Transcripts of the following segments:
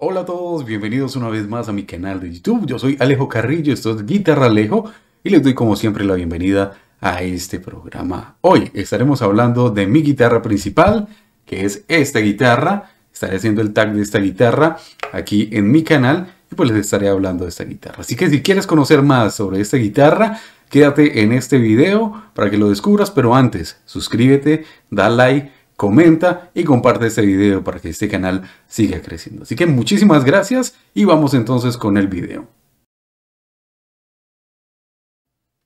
Hola a todos, bienvenidos una vez más a mi canal de YouTube. Yo soy Alejo Carrillo, esto es Guitarra Alejo y les doy como siempre la bienvenida a este programa. Hoy estaremos hablando de mi guitarra principal, que es esta guitarra. Estaré haciendo el tag de esta guitarra aquí en mi canal y pues les estaré hablando de esta guitarra. Así que si quieres conocer más sobre esta guitarra, quédate en este video para que lo descubras, pero antes suscríbete, da like comenta y comparte este video para que este canal siga creciendo. Así que muchísimas gracias y vamos entonces con el video.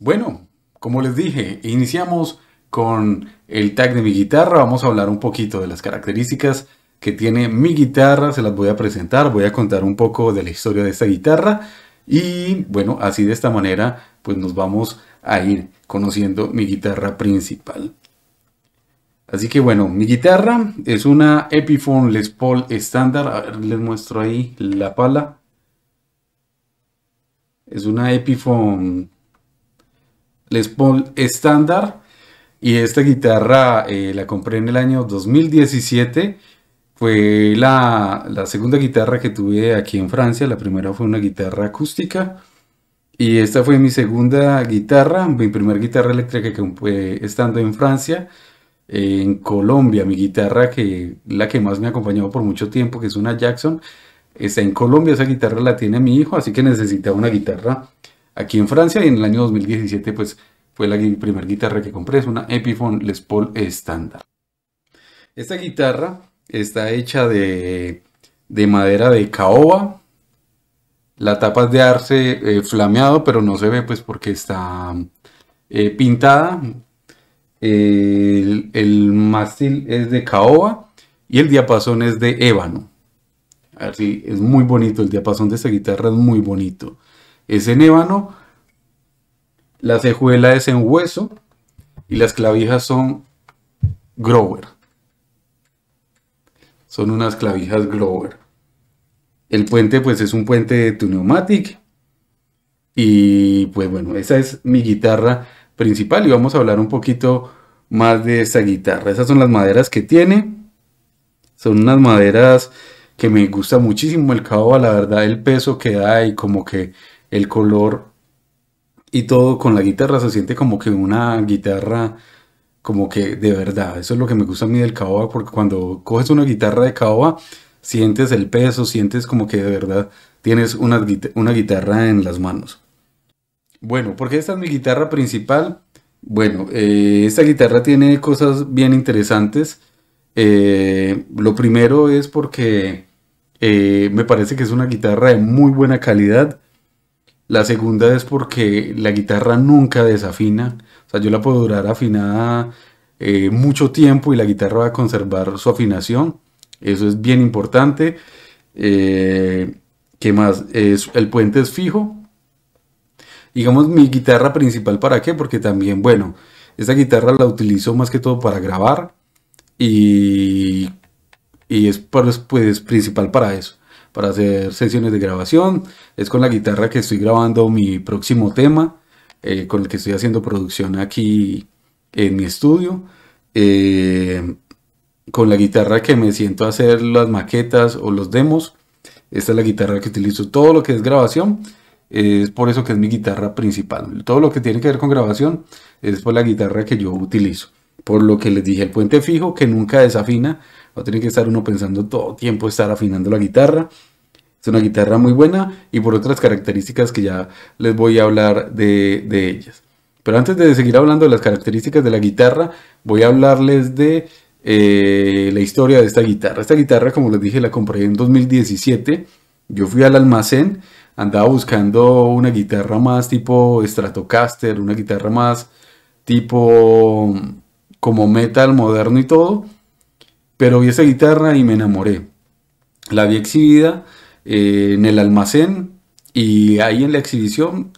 Bueno, como les dije, iniciamos con el tag de mi guitarra. Vamos a hablar un poquito de las características que tiene mi guitarra. Se las voy a presentar, voy a contar un poco de la historia de esta guitarra. Y bueno, así de esta manera pues nos vamos a ir conociendo mi guitarra principal. Así que bueno, mi guitarra es una Epiphone Les Paul estándar. A ver, les muestro ahí la pala. Es una Epiphone Les Paul estándar. Y esta guitarra eh, la compré en el año 2017. Fue la, la segunda guitarra que tuve aquí en Francia. La primera fue una guitarra acústica. Y esta fue mi segunda guitarra, mi primera guitarra eléctrica que compré estando en Francia en Colombia, mi guitarra que la que más me ha acompañado por mucho tiempo, que es una Jackson, está en Colombia, esa guitarra la tiene mi hijo, así que necesitaba una guitarra aquí en Francia y en el año 2017 pues fue la primera guitarra que compré, es una Epiphone Les Paul estándar. Esta guitarra está hecha de, madera de caoba, la tapa es de arce eh, flameado, pero no se ve pues porque está eh, pintada, el, mástil es de caoba y el diapasón es de ébano. Así, es muy bonito, el diapasón de esta guitarra es muy bonito. Es en ébano, la cejuela es en hueso y las clavijas son grower. Son unas clavijas grower. El puente pues es un puente de tu Y pues bueno, esa es mi guitarra principal y vamos a hablar un poquito más de esta guitarra. Esas son las maderas que tiene. Son unas maderas que me gusta muchísimo el caoba, la verdad, el peso que da y como que el color y todo con la guitarra se siente como que una guitarra como que de verdad, eso es lo que me gusta a mí del caoba porque cuando coges una guitarra de caoba sientes el peso, sientes como que de verdad tienes una, una guitarra en las manos. Bueno, porque esta es mi guitarra principal, bueno, eh, esta guitarra tiene cosas bien interesantes. Eh, lo primero es porque eh, me parece que es una guitarra de muy buena calidad. La segunda es porque la guitarra nunca desafina. O sea, yo la puedo durar afinada mucho tiempo y la guitarra va a conservar su afinación. Eso es bien importante. ¿Qué más? Es, el puente es fijo. Digamos, mi guitarra principal, ¿para qué? Porque también, bueno, esta guitarra la utilizo más que todo para grabar y, y es pues, principal para eso, para hacer sesiones de grabación. Es con la guitarra que estoy grabando mi próximo tema, eh, con el que estoy haciendo producción aquí en mi estudio. Eh, con la guitarra que me siento a hacer las maquetas o los demos. Esta es la guitarra que utilizo todo lo que es grabación es por eso que es mi guitarra principal. Todo lo que tiene que ver con grabación es por la guitarra que yo utilizo. Por lo que les dije, el puente fijo que nunca desafina. No tiene que estar uno pensando todo tiempo estar afinando la guitarra. Es una guitarra muy buena y por otras características que ya les voy a hablar de, ellas. Pero antes de seguir hablando de las características de la guitarra, voy a hablarles de eh, la historia de esta guitarra. Esta guitarra, como les dije, la compré en 2017. Yo fui al almacén andaba buscando una guitarra más tipo Stratocaster, una guitarra más tipo mm, como metal moderno y todo, pero vi esa guitarra y me enamoré. La vi exhibida eh, en el almacén y ahí en la exhibición,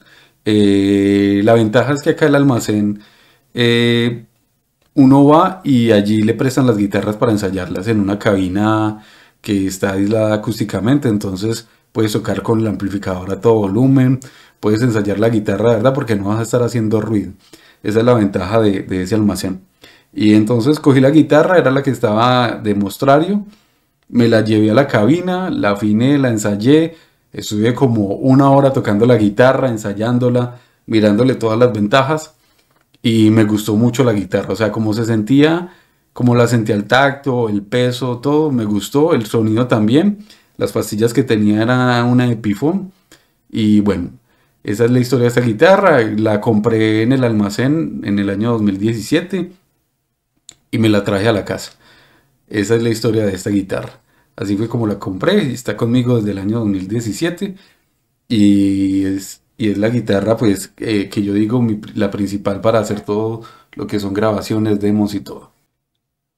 eh, la ventaja es que acá el almacén, eh, uno va y allí le prestan las guitarras para ensayarlas en una cabina que está aislada acústicamente, entonces puedes tocar con el amplificador a todo volumen, puedes ensayar la guitarra, ¿verdad? Porque no vas a estar haciendo ruido. Esa es la ventaja de, ese almacén. Y entonces cogí la guitarra, era la que estaba de mostrario, me la llevé a la cabina, la afiné, la ensayé, estuve como una hora tocando la guitarra, ensayándola, mirándole todas las ventajas y me gustó mucho la guitarra, o sea, cómo se sentía, cómo la sentía el tacto, el peso, todo, me gustó, el sonido también las pastillas que tenía era una de Y bueno, esa es la historia de esta guitarra. La compré en el almacén en el año 2017 y me la traje a la casa. Esa es la historia de esta guitarra. Así fue como la compré. y Está conmigo desde el año 2017. Y es, y es la guitarra, pues, eh, que yo digo la principal para hacer todo lo que son grabaciones, demos y todo.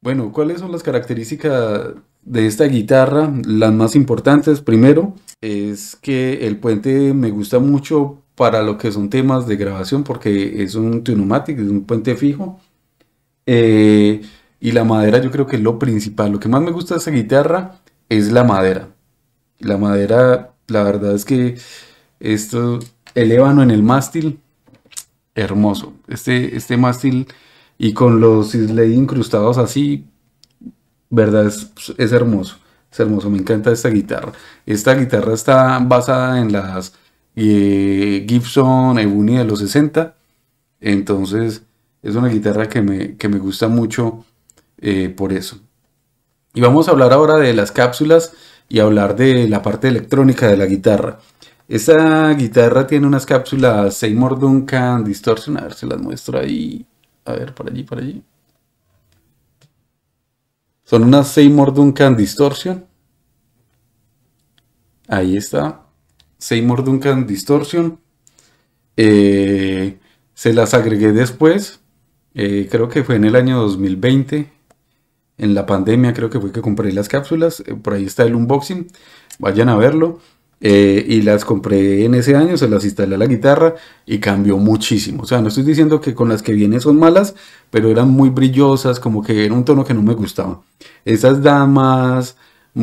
Bueno, ¿cuáles son las características de esta guitarra, las más importantes primero, es que el puente me gusta mucho para lo que son temas de grabación porque es un tunomatic, es un puente fijo. Eh, y la madera yo creo que es lo principal. Lo que más me gusta de esta guitarra es la madera. La madera, la verdad es que esto, el ébano en el mástil, hermoso. Este, este mástil y con los islay incrustados así, verdad pues, es, hermoso, es hermoso, me encanta esta guitarra. Esta guitarra está basada en las eh, Gibson Ebony de los 60, entonces es una guitarra que me, gusta mucho eh, por eso. Y vamos a hablar ahora de las cápsulas y hablar de la parte electrónica de la guitarra. Esta guitarra tiene unas cápsulas Seymour Duncan Distortion, a ver si las muestro ahí, a ver, por allí, por allí. Son unas Seymour Duncan Distortion. Ahí está. Seymour Duncan Distortion. Eh, se las agregué después. Eh, creo que fue en el año 2020. En la pandemia creo que fue que compré las cápsulas. Eh, por ahí está el unboxing. Vayan a verlo. Eh, y las compré en ese año, se las instalé a la guitarra y cambió muchísimo. O sea, no estoy diciendo que con las que vienen son malas, pero eran muy brillosas, como que era un tono que no me gustaba. Esas damas,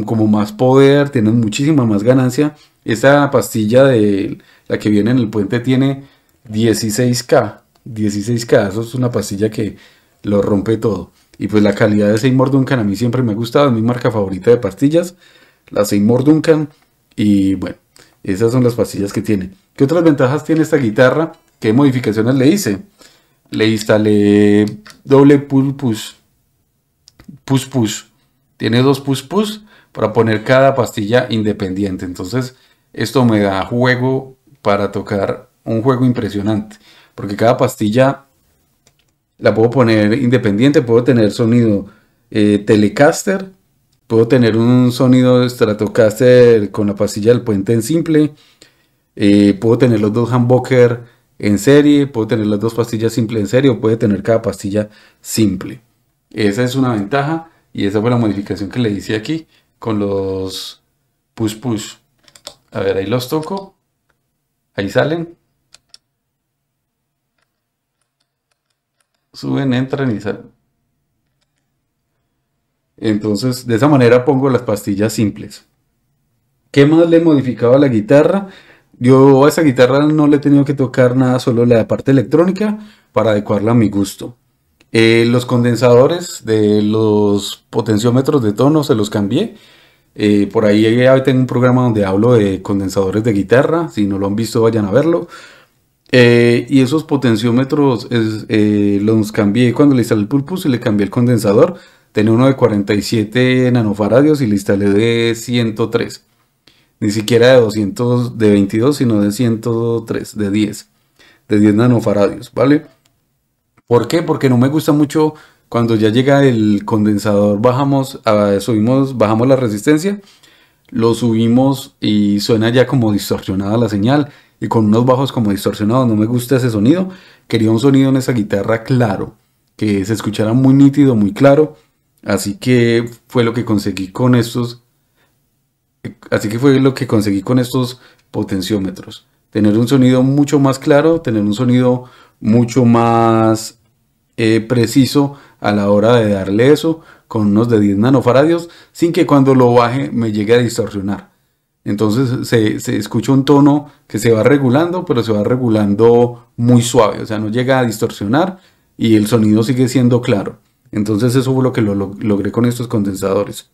como más poder, tienen muchísima más ganancia. Esta pastilla de la que viene en el puente tiene 16K. 16K, eso es una pastilla que lo rompe todo. Y pues la calidad de Seymour Duncan a mí siempre me ha gustado, es mi marca favorita de pastillas. La Seymour Duncan y bueno, esas son las pastillas que tiene. ¿Qué otras ventajas tiene esta guitarra? ¿Qué modificaciones le hice? Le instalé doble push push. Push push. Tiene dos push push para poner cada pastilla independiente. Entonces, esto me da juego para tocar un juego impresionante. Porque cada pastilla la puedo poner independiente, puedo tener sonido eh, Telecaster Puedo tener un sonido Stratocaster con la pastilla del puente en simple. Eh, puedo tener los dos humbucker en serie. Puedo tener las dos pastillas simple en serie. O puede tener cada pastilla simple. Esa es una ventaja. Y esa fue la modificación que le hice aquí con los push push. A ver, ahí los toco. Ahí salen. Suben, entran y salen. Entonces, de esa manera pongo las pastillas simples. ¿Qué más le he modificado a la guitarra? Yo a esa guitarra no le he tenido que tocar nada, solo la parte electrónica para adecuarla a mi gusto. Eh, los condensadores de los potenciómetros de tono se los cambié. Eh, por ahí tengo un programa donde hablo de condensadores de guitarra. Si no lo han visto, vayan a verlo. Eh, y esos potenciómetros los cambié cuando le instalé el pulpus y le cambié el condensador. Tenía uno de 47 nanofaradios y le instalé de 103. Ni siquiera de 200, de 22, sino de 103, de 10. De 10 nanofaradios, ¿vale? ¿Por qué? Porque no me gusta mucho cuando ya llega el condensador, bajamos, ah, subimos, bajamos la resistencia, lo subimos y suena ya como distorsionada la señal y con unos bajos como distorsionados. No me gusta ese sonido. Quería un sonido en esa guitarra claro, que se escuchara muy nítido, muy claro. Así que fue lo que conseguí con estos. Así que fue lo que conseguí con estos potenciómetros. Tener un sonido mucho más claro, tener un sonido mucho más eh, preciso a la hora de darle eso con unos de 10 nanofaradios sin que cuando lo baje me llegue a distorsionar. Entonces se escucha un tono que se va regulando, pero se va regulando muy suave, o sea, no llega a distorsionar y el sonido sigue siendo claro. Entonces eso fue lo que lo, logré con estos condensadores.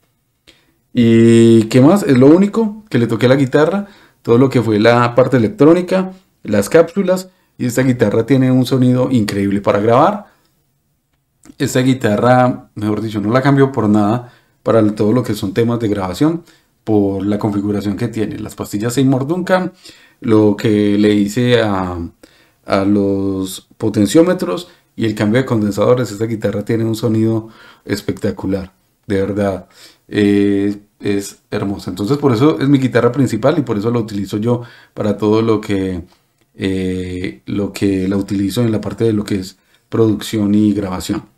¿Y qué más? Es lo único que le toqué a la guitarra, todo lo que fue la parte electrónica, las cápsulas, y esta guitarra tiene un sonido increíble para grabar. Esta guitarra, mejor dicho, no la cambio por nada para todo lo que son temas de grabación, por la configuración que tiene. Las pastillas Seymour Duncan, lo que le hice a los potenciómetros y el cambio de condensadores, esta guitarra tiene un sonido espectacular, de verdad. Eh, es hermosa. Entonces por eso es mi guitarra principal y por eso la utilizo yo para todo lo que, eh, lo que la utilizo en la parte de lo que es producción y grabación.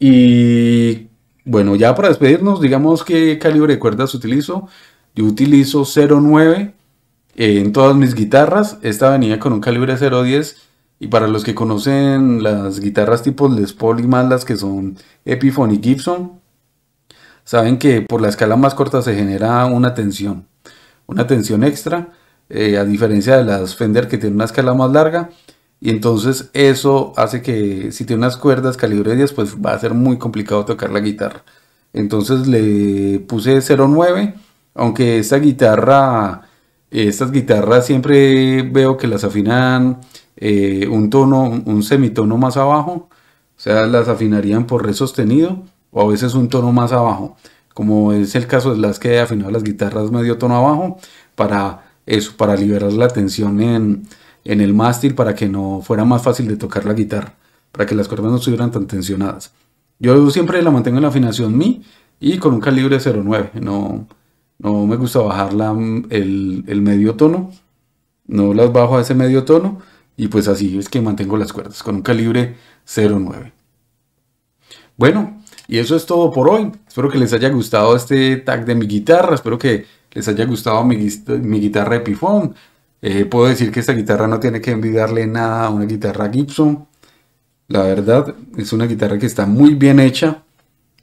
Y bueno, ya para despedirnos, digamos que calibre de cuerdas utilizo. Yo utilizo 09 eh, en todas mis guitarras. Esta venía con un calibre 010 y para los que conocen las guitarras tipo Les Paul y más las que son Epiphone y Gibson, saben que por la escala más corta se genera una tensión, una tensión extra, eh, a diferencia de las Fender que tienen una escala más larga. Y entonces eso hace que si tiene unas cuerdas calibre 10, pues va a ser muy complicado tocar la guitarra. Entonces le puse 09, aunque esta guitarra eh, estas guitarras siempre veo que las afinan eh, un tono, un semitono más abajo, o sea, las afinarían por re sostenido o a veces un tono más abajo, como es el caso de las que he las guitarras medio tono abajo para eso, para liberar la tensión en, en el mástil para que no fuera más fácil de tocar la guitarra, para que las cuerdas no estuvieran tan tensionadas. Yo siempre la mantengo en la afinación mi y con un calibre 09, no, no me gusta bajar mm, el, medio tono. No las bajo a ese medio tono. Y pues así es que mantengo las cuerdas con un calibre 0.9. Bueno, y eso es todo por hoy. Espero que les haya gustado este tag de mi guitarra. Espero que les haya gustado mi, guitarra Epiphone. Eh, puedo decir que esta guitarra no tiene que envidiarle nada a una guitarra Gibson. La verdad, es una guitarra que está muy bien hecha.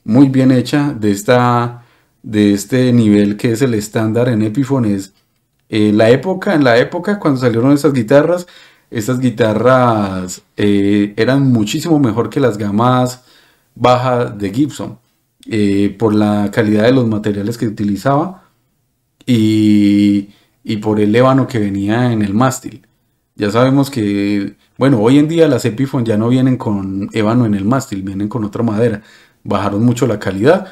Muy bien hecha de esta de este nivel que es el estándar en Epiphone es eh, la época, en la época cuando salieron esas guitarras, estas guitarras eh, eran muchísimo mejor que las gamas bajas de Gibson eh, por la calidad de los materiales que utilizaba y, y por el ébano que venía en el mástil. Ya sabemos que, bueno, hoy en día las Epiphone ya no vienen con ébano en el mástil, vienen con otra madera. Bajaron mucho la calidad,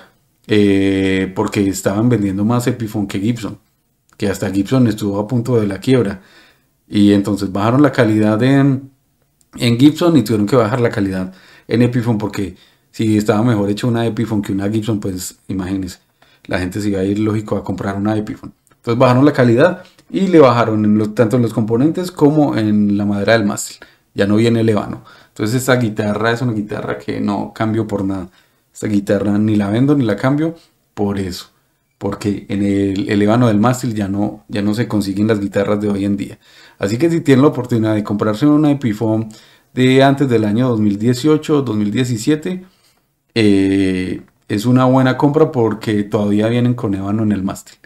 eh, porque estaban vendiendo más Epiphone que Gibson, que hasta Gibson estuvo a punto de la quiebra. Y entonces bajaron la calidad en, en Gibson y tuvieron que bajar la calidad en Epiphone porque si estaba mejor hecho una Epiphone que una Gibson, pues imagínense, la gente se iba a ir lógico a comprar una Epiphone. Entonces bajaron la calidad y le bajaron tanto en los componentes como en la madera del mástil. Ya no viene el ébano. Entonces esta guitarra es una guitarra que no cambió por nada esta guitarra ni la vendo ni la cambio por eso, porque en el, el del mástil ya no, ya no se consiguen las guitarras de hoy en día. Así que si tienen la oportunidad de comprarse una Epiphone de antes del año 2018 2017, eh, es una buena compra porque todavía vienen con ébano en el mástil.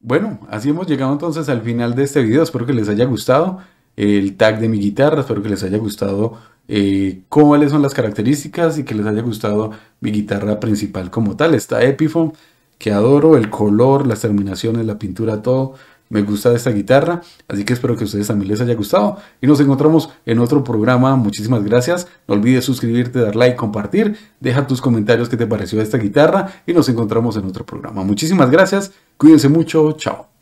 Bueno, así hemos llegado entonces al final de este video. Espero que les haya gustado el tag de mi guitarra. Espero que les haya gustado eh, cuáles son las características y que les haya gustado mi guitarra principal como tal. Esta Epiphone que adoro, el color, las terminaciones, la pintura, todo. Me gusta esta guitarra, así que espero que a ustedes también les haya gustado. Y nos encontramos en otro programa. Muchísimas gracias. No olvides suscribirte, dar like, compartir. Deja tus comentarios qué te pareció esta guitarra. Y nos encontramos en otro programa. Muchísimas gracias. Cuídense mucho. Chao.